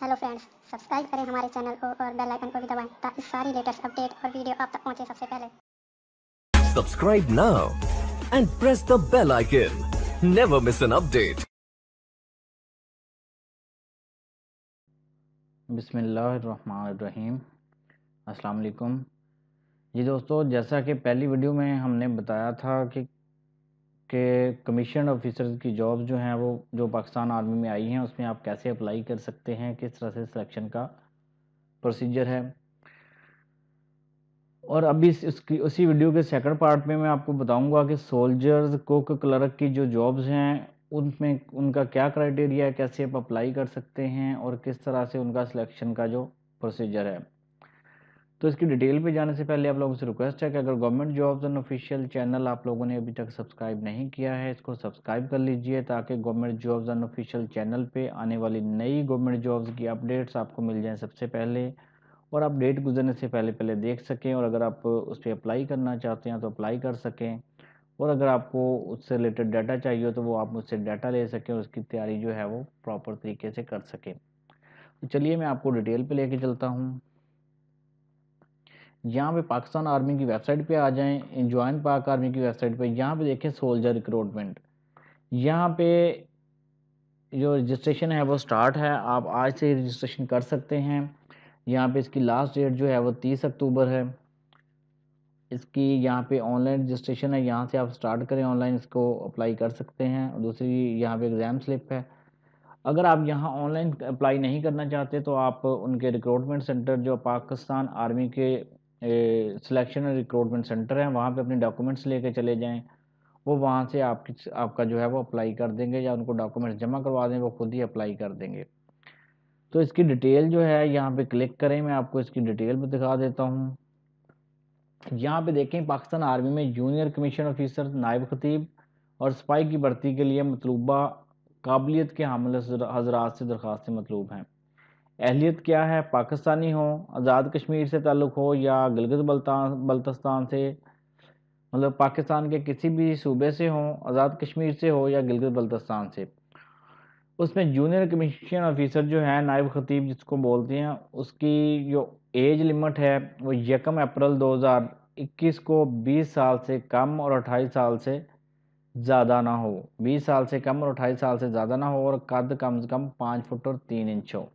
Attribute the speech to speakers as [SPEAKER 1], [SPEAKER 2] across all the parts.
[SPEAKER 1] hello friends subscribe करें हमारे channel को और बेल आइकन को भी दबाएं ताकि सारी लेटेस्ट अपडेट और वीडियो आप तक पहुंचे सबसे पहले subscribe now and press the bell icon never miss an update बिस्मिल्लाहिर्रहमानिर्रहीम अस्सलाम वालेकुम जी दोस्तों जैसा कि पहली वीडियो में हमने बताया था कि के कमीशन ऑफिसर्स की जॉब जो हैं वो जो पाकिस्तान आर्मी में आई हैं उसमें आप कैसे अप्लाई कर सकते हैं किस तरह से सिलेक्शन का प्रोसीजर है और अभी इस, उसी वीडियो के सेकंड पार्ट में मैं आपको बताऊंगा कि सोल्जर्स कुक क्लर्क की जो जॉब्स हैं उनमें उनका क्या क्राइटेरिया है कैसे आप अप्लाई कर सकते हैं और किस तरह से उनका सिलेक्शन का जो प्रोसीजर है तो इसकी डिटेल पे जाने से पहले आप लोगों से रिक्वेस्ट है कि अगर government jobs and official channel आप लोगों ने अभी तक सब्सक्राइब नहीं किया है इसको सब्सक्राइब कर लीजिए ताकि government jobs and official channel पे आने वाली नई गवर्नमेंट जॉब्स की अपडेट्स आपको मिल जाएँ सबसे पहले और आप डेट गुजरने से पहले पहले देख सकें और अगर आप उस पर अप्लाई करना चाहते हैं तो अप्लाई कर सकें और अगर आपको उससे रिलेटेड डाटा चाहिए तो वो आप मुझसे डाटा ले सकें और उसकी तैयारी जो है वो प्रॉपर तरीके से कर सकें तो चलिए मैं आपको डिटेल पे लेके चलता हूँ यहाँ पे पाकिस्तान आर्मी की वेबसाइट पे आ जाएं ज्वाइन पाक आर्मी की वेबसाइट पे यहाँ पे देखें सोल्जर रिक्रूटमेंट यहाँ पे जो रजिस्ट्रेशन है वो स्टार्ट है आप आज से ही रजिस्ट्रेशन कर सकते हैं यहाँ पे इसकी लास्ट डेट जो है वो तीस अक्टूबर है इसकी यहाँ पे ऑनलाइन रजिस्ट्रेशन है यहाँ से आप स्टार्ट करें ऑनलाइन इसको अप्लाई कर सकते हैं और दूसरी यहाँ पे एग्ज़ाम स्लिप है अगर आप यहाँ ऑनलाइन अप्लाई नहीं करना चाहते तो आप उनके रिक्रूटमेंट सेंटर जो पाकिस्तान आर्मी के सिलेक्शन एंड रिक्रूटमेंट सेंटर है वहाँ पे अपने डॉक्यूमेंट्स लेके चले जाएं वो वहाँ से आपकी आपका जो है वो अप्लाई कर देंगे या उनको डॉक्यूमेंट्स जमा करवा दें वो खुद ही अप्लाई कर देंगे तो इसकी डिटेल जो है यहाँ पे क्लिक करें मैं आपको इसकी डिटेल भी दिखा देता हूँ यहाँ पे देखें पाकिस्तान आर्मी में जूनियर कमीशन ऑफिसर नायब खतीब और स्पाई की भर्ती के लिए मतलूबा काबिलियत के हमले हजरात से दरख्वास्तें मतलूब हैं अहलियत क्या है पाकिस्तानी हो आज़ाद कश्मीर से ताल्लुक़ हो या गलगत बल्तान बल्तस्तान से मतलब पाकिस्तान के किसी भी सूबे से हो आज़ाद कश्मीर से हो या गलगत बल्तस्तान से उसमें जूनियर कमीशन ऑफिसर जो है नायब खतीब जिसको बोलते हैं उसकी जो एज लिमिट है वो यकम अप्रैल 2021 को 20 साल से कम और 28 साल से ज़्यादा ना हो 20 साल से कम और 28 साल से ज़्यादा ना हो और कद कम से कम पाँच फुट और तीन इंच हो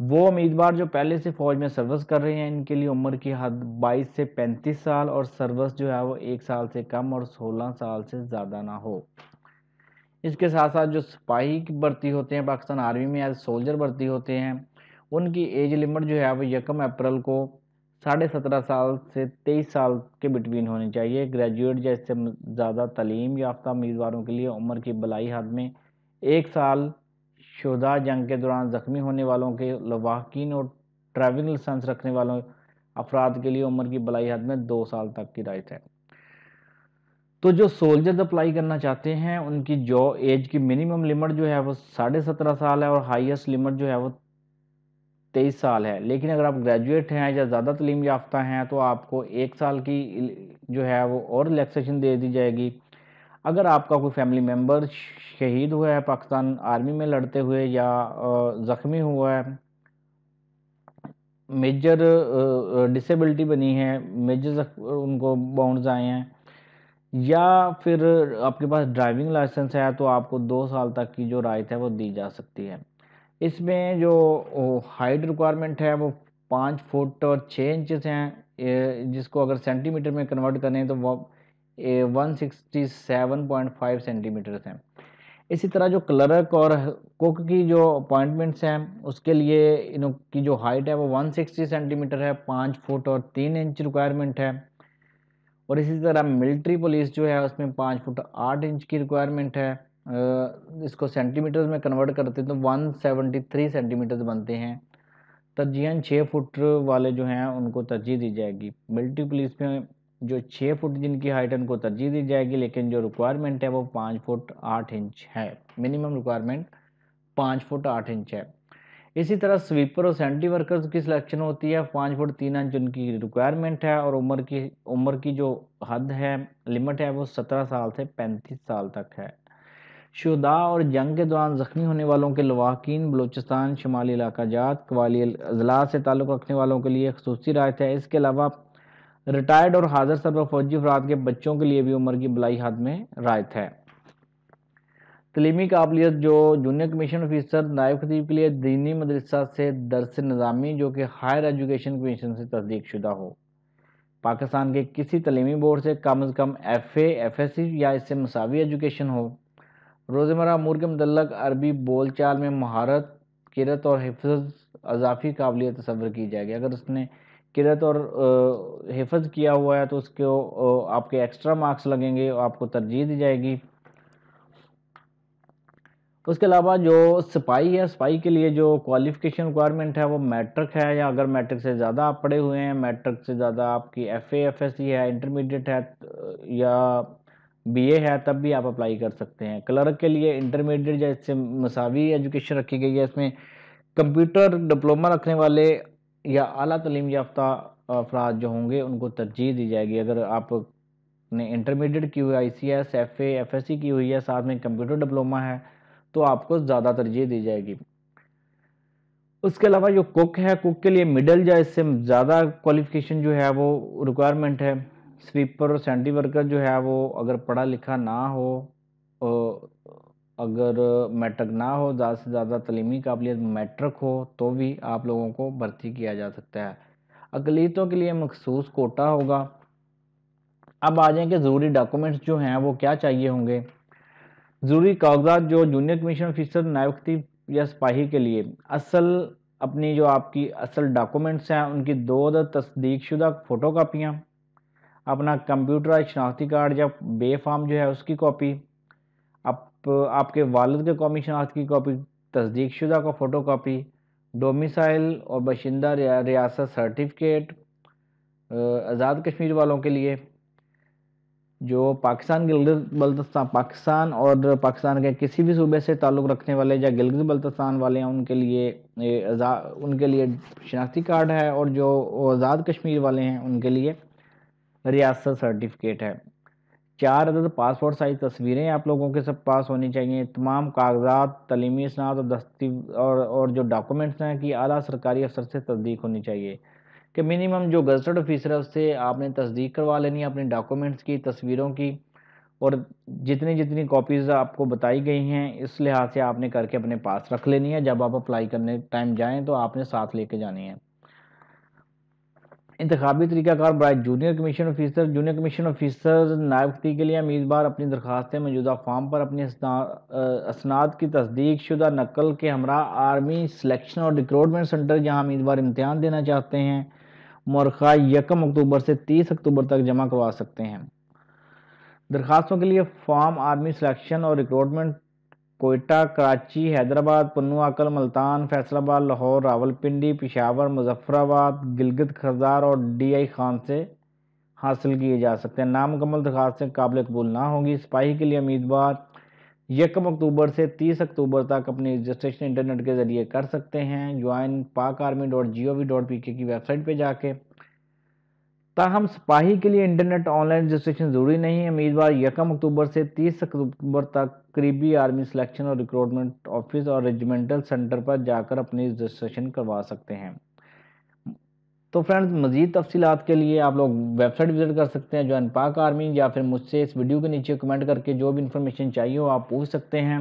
[SPEAKER 1] वो उम्मीदवार जो पहले से फौज में सर्विस कर रहे हैं इनके लिए उम्र की हद 22 से 35 साल और सर्विस जो है वो एक साल से कम और 16 साल से ज़्यादा ना हो इसके साथ साथ जो सिपाही भर्ती होते हैं पाकिस्तान आर्मी में एज सोल्जर भर्ती होते हैं उनकी एज लिमिट जो है वो यकम अप्रैल को साढ़े सत्रह साल से तेईस साल के बिटवीन होनी चाहिए ग्रेजुएट या इससे ज़्यादा तलीम याफ्ता उम्मीदवारों के लिए उम्र की बलाई हद में एक साल शुदा जंग के दौरान ज़ख्मी होने वालों के लवाकिन और ड्राइविंग लाइसेंस रखने वालों अफराद के लिए उम्र की बलाई हद में दो साल तक की राइट है तो जो सोल्जर्स अप्लाई करना चाहते हैं उनकी जो एज की मिनिमम लिमिट जो है वो साढ़े सत्रह साल है और हाईएस्ट लिमिट जो है वो तेईस साल है लेकिन अगर आप ग्रेजुएट हैं या ज़्यादा तलीम याफ्ता हैं तो आपको एक साल की जो है वो और रिलैक्सेशन दे दी जाएगी अगर आपका कोई फैमिली मेम्बर शहीद हुआ है पाकिस्तान आर्मी में लड़ते हुए या ज़ख्मी हुआ है मेजर डिसेबिलिटी बनी है मेजर उनको बाउंड आए हैं या फिर आपके पास ड्राइविंग लाइसेंस है तो आपको दो साल तक की जो राइट है वो दी जा सकती है इसमें जो हाइट रिक्वायरमेंट है वो पाँच फुट और छः इंचज़ हैं जिसको अगर सेंटीमीटर में कन्वर्ट करें तो वह one sixty seven point five centimetres हैं इसी तरह जो क्लर्क और कुक की जो अपॉइंटमेंट्स हैं उसके लिए इन की जो हाइट है वो 160 सेंटीमीटर है पाँच फुट और तीन इंच रिक्वायरमेंट है और इसी तरह मिलिट्री पुलिस जो है उसमें पाँच फुट आठ इंच की रिक्वायरमेंट है इसको सेंटीमीटर्स में कन्वर्ट करते हैं तो 173 सेंटीमीटर्स बनते हैं तरजीहन छः फुट वाले जो हैं उनको तरजीह दी जाएगी मिल्ट्री पुलिस में जो छः फुट जिनकी हाइट उनको तरजीह दी जाएगी लेकिन जो रिक्वायरमेंट है वो पाँच फुट आठ इंच है मिनिमम रिक्वायरमेंट पाँच फुट आठ इंच है इसी तरह स्वीपर और सैनिटरी वर्कर्स की सिलेक्शन होती है पाँच फुट तीन इंच उनकी रिक्वायरमेंट है और उम्र की उम्र की जो हद है लिमिट है वो सत्रह साल से पैंतीस साल तक है शुदा और जंग के दौरान ज़ख्मी होने वालों के लवाकिन बलूचिस्तान शुमाली इलाका जात कवाली अजला से ताल्लुक़ रखने वालों के लिए खसूसी रायत है इसके अलावा रिटायर्ड और हाजिर सर्व फौजी अफराद के बच्चों के लिए भी उम्र की भलाई हद में रायत है तलीमी काबिलियत जो जूनियर कमीशन ऑफिसर नायब खतीब के लिए दीनी मदरसा से दरस नज़ामी जो कि हायर एजुकेशन कमीशन से तस्दीक शुदा हो पाकिस्तान के किसी तलीमी बोर्ड से कम अज़ कम एफ़ एफ एस सी या इससे मसावी एजुकेशन हो रोज़मर्रा अमूर के मतलब अरबी बोल चाल में महारत किरत और हिफज अजाफी काबिलियत तस्वर की जाएगी अगर उसने किरत और हिफज किया हुआ है तो उसको आपके एक्स्ट्रा मार्क्स लगेंगे और आपको तरजीह दी जाएगी उसके अलावा जो सिपाही है सिपाही के लिए जो क्वालिफिकेशन रिक्वायरमेंट है वो मैट्रिक है या अगर मैट्रिक से ज़्यादा आप पढ़े हुए हैं मैट्रिक से ज़्यादा आपकी एफ एफ एस सी है इंटरमीडिएट है या बी ए है तब भी आप अप्लाई कर सकते हैं क्लर्क के लिए इंटरमीडिएट या इससे मसावी एजुकेशन रखी गई है इसमें कंप्यूटर डिप्लोमा रखने वाले या अली तलीम याफ्ता अफराद जो होंगे उनको तरजीह दी जाएगी अगर आप ने इंटरमीडिएट की हुई I C S F F S C की हुई है साथ में कंप्यूटर डिप्लोमा है तो आपको ज़्यादा तरजीह दी जाएगी उसके अलावा जो कुक है कुक के लिए मिडल या इससे ज़्यादा क्वालिफिकेशन जो है वो रिक्वायरमेंट है स्वीपर और सेंटी वर्कर जो है वो अगर पढ़ा लिखा ना हो अगर मैट्रिक ना हो ज़्यादा से ज़्यादा तलीमी काबिलियत मैट्रिक हो तो भी आप लोगों को भर्ती किया जा सकता है अकलीतों के लिए मखसूस कोटा होगा अब आ जाएँ कि ज़रूरी डॉक्यूमेंट्स जो हैं वो क्या चाहिए होंगे ज़रूरी कागजात जो जूनियर कमीशन ऑफिसर नायुक्ति या सिपाही के लिए असल अपनी जो आपकी असल डॉक्यूमेंट्स हैं उनकी दो तस्दीक शुदा फ़ोटो कापियाँ अपना कंप्यूटराइज शनाख्ती कार्ड या बे फार्म जो है उसकी कॉपी आप आपके वालद के कौमी शनाख्त की कॉपी तस्दीक शुदा का फ़ोटो कापी डोमिसाइल और बशिंदा रियासत सर्टिफिकेट आज़ाद कश्मीर वालों के लिए जो पाकिस्तान गिलगित बल्तिस्तान पाकिस्तान और पाकिस्तान के किसी भी सूबे से ताल्लुक़ रखने वाले या गिलगित बल्तिस्तान वाले हैं उनके लिए उनके लिए शनाख्ती कार्ड है और जो आज़ाद कश्मीर वाले हैं उनके लिए रियासत सर्टिफिकेट है चार अदद पासपोर्ट साइज तस्वीरें आप लोगों के सब पास होनी चाहिए तमाम कागजात तलीमी इसनाद और दस्ती और और जो डॉक्यूमेंट्स हैं कि आला सरकारी अफसर से तस्दीक होनी चाहिए कि मिनिमम जो गजटेड ऑफिसर है उससे आपने तस्दीक करवा लेनी है अपने डॉक्यूमेंट्स की तस्वीरों की और जितनी जितनी कॉपीज़ आपको बताई गई हैं इस लिहाज से आपने करके अपने पास रख लेनी है जब आप अप्लाई करने टाइम जाएँ तो आपने साथ लेके जानी है इंतबी तरीक़ाकार बरए junior commission officer junior commission officer नायब खती के लिए उम्मीदवार अपनी दरख्वास्त मौजूदा फॉर्म पर अपनी असनाद की तस्दीक शुदा नकल के हमरा आर्मी सिलेक्शन और रिक्रूटमेंट सेंटर जहाँ उम्मीदवार इम्तहान देना चाहते हैं मरखा यकम अक्टूबर से तीस अक्टूबर तक जमा करवा सकते हैं दरखास्तों के लिए फॉर्म आर्मी सिलेक्शन और रिक्रूटमेंट कोयटा कराची हैदराबाद पन्नुआ कल मुल्तान फैसलाबाद लाहौर रावलपिंडी पिशावर मुजफ्फराबाद गिलगित खरदार और डीआई खान से हासिल किए जा सकते हैं नामकमल दरखास्तें काबिल कबूल ना होंगी सिपाही के लिए उम्मीदवार यकम अक्टूबर से तीस अक्टूबर तक अपनी रजिस्ट्रेशन इंटरनेट के ज़रिए कर सकते हैं join Pak army dot G O V dot P K की वेबसाइट पर जाके ताहम सिपाही के लिए इंटरनेट ऑनलाइन रजिस्ट्रेशन जरूरी नहीं है उम्मीदवार यकम अक्टूबर से 30 अक्टूबर तक करीबी आर्मी सिलेक्शन और रिक्रूटमेंट ऑफिस और रेजिमेंटल सेंटर पर जाकर अपनी रजिस्ट्रेशन करवा सकते हैं तो फ्रेंड्स मजीद तफसीत के लिए आप लोग वेबसाइट विजिट कर सकते हैं जॉइन पाक आर्मी या फिर मुझसे इस वीडियो के नीचे कमेंट करके जो भी इंफॉर्मेशन चाहिए हो आप पूछ सकते हैं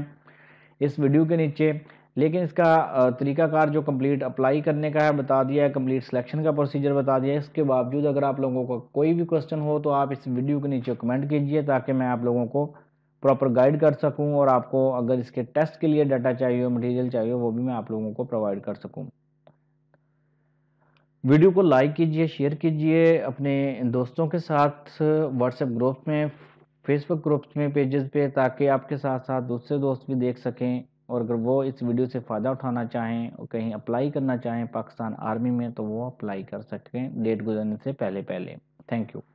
[SPEAKER 1] इस वीडियो के नीचे लेकिन इसका तरीकाकार जो कंप्लीट अप्लाई करने का है बता दिया है कंप्लीट सिलेक्शन का प्रोसीजर बता दिया है इसके बावजूद अगर आप लोगों का को कोई भी क्वेश्चन हो तो आप इस वीडियो के नीचे कमेंट कीजिए ताकि मैं आप लोगों को प्रॉपर गाइड कर सकूं और आपको अगर इसके टेस्ट के लिए डाटा चाहिए मटेरियल चाहिए वो भी मैं आप लोगों को प्रोवाइड कर सकूँ वीडियो को लाइक कीजिए शेयर कीजिए अपने दोस्तों के साथ व्हाट्सएप ग्रुप में फेसबुक ग्रुप्स में पेजेस पे ताकि आपके साथ साथ दूसरे दोस्त भी देख सकें और अगर वो इस वीडियो से फ़ायदा उठाना चाहें और कहीं अप्लाई करना चाहें पाकिस्तान आर्मी में तो वो अप्लाई कर सकें डेट गुजरने से पहले पहले थैंक यू